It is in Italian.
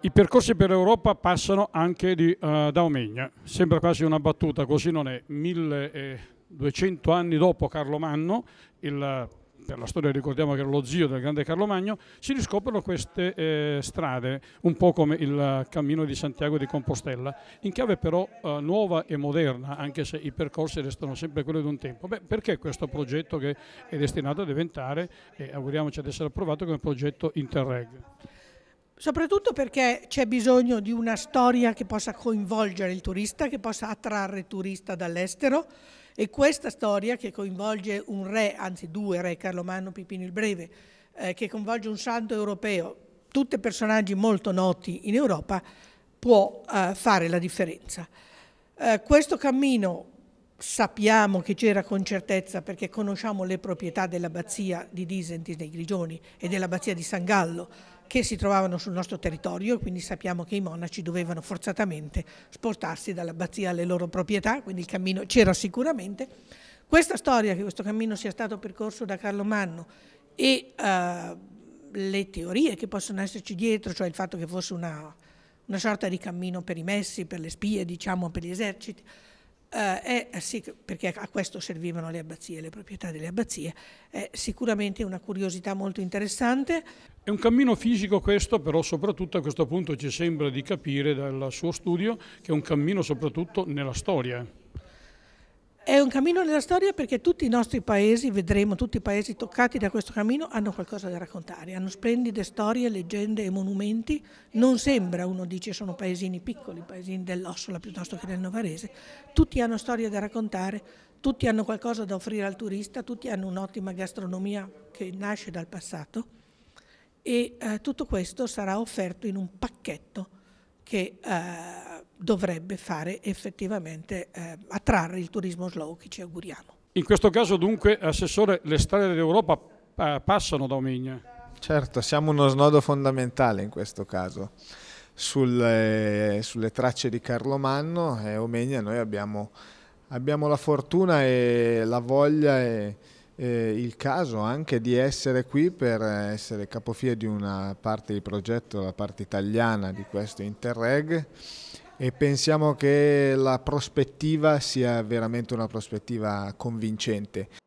I percorsi per l'Europa passano anche di, uh, da Omegna, sembra quasi una battuta, così non è. 1200 anni dopo Carlo Magno, il, per la storia ricordiamo che era lo zio del grande Carlo Magno, si riscoprono queste eh, strade, un po' come il cammino di Santiago di Compostella, in chiave però eh, nuova e moderna, anche se i percorsi restano sempre quelli di un tempo. Beh, perché questo progetto che è destinato a diventare, e auguriamoci ad essere approvato, come progetto Interreg? Soprattutto perché c'è bisogno di una storia che possa coinvolgere il turista, che possa attrarre il turista dall'estero e questa storia che coinvolge un re, anzi due re, Carlo Manno e Pipino il Breve, eh, che coinvolge un santo europeo, tutti personaggi molto noti in Europa, può eh, fare la differenza. Eh, questo cammino sappiamo che c'era con certezza perché conosciamo le proprietà dell'abbazia di Disentis dei Grigioni e dell'abbazia di San Gallo che si trovavano sul nostro territorio, quindi sappiamo che i monaci dovevano forzatamente spostarsi dall'abbazia alle loro proprietà, quindi il cammino c'era sicuramente. Questa storia che questo cammino sia stato percorso da Carlo Manno e uh, le teorie che possono esserci dietro, cioè il fatto che fosse una, una sorta di cammino per i messi, per le spie, diciamo, per gli eserciti, eh, è, eh, eh, sì, perché a questo servivano le abbazie, le proprietà delle abbazie, è sicuramente una curiosità molto interessante. È un cammino fisico questo, però soprattutto a questo punto ci sembra di capire dal suo studio che è un cammino soprattutto nella storia. È un cammino nella storia perché tutti i nostri paesi, vedremo tutti i paesi toccati da questo cammino, hanno qualcosa da raccontare, hanno splendide storie, leggende e monumenti. Non sembra, uno dice, sono paesini piccoli, paesini dell'Ossola piuttosto che del Novarese. Tutti hanno storie da raccontare, tutti hanno qualcosa da offrire al turista, tutti hanno un'ottima gastronomia che nasce dal passato e eh, tutto questo sarà offerto in un pacchetto che eh, dovrebbe fare effettivamente eh, attrarre il turismo slow che ci auguriamo. In questo caso dunque, Assessore, le strade dell'Europa eh, passano da Omegna? Certo, siamo uno snodo fondamentale in questo caso. Sulle, sulle tracce di Carlomanno e Omegna noi abbiamo, abbiamo la fortuna e la voglia e eh, il caso anche di essere qui per essere capofia di una parte di progetto, la parte italiana di questo Interreg e pensiamo che la prospettiva sia veramente una prospettiva convincente.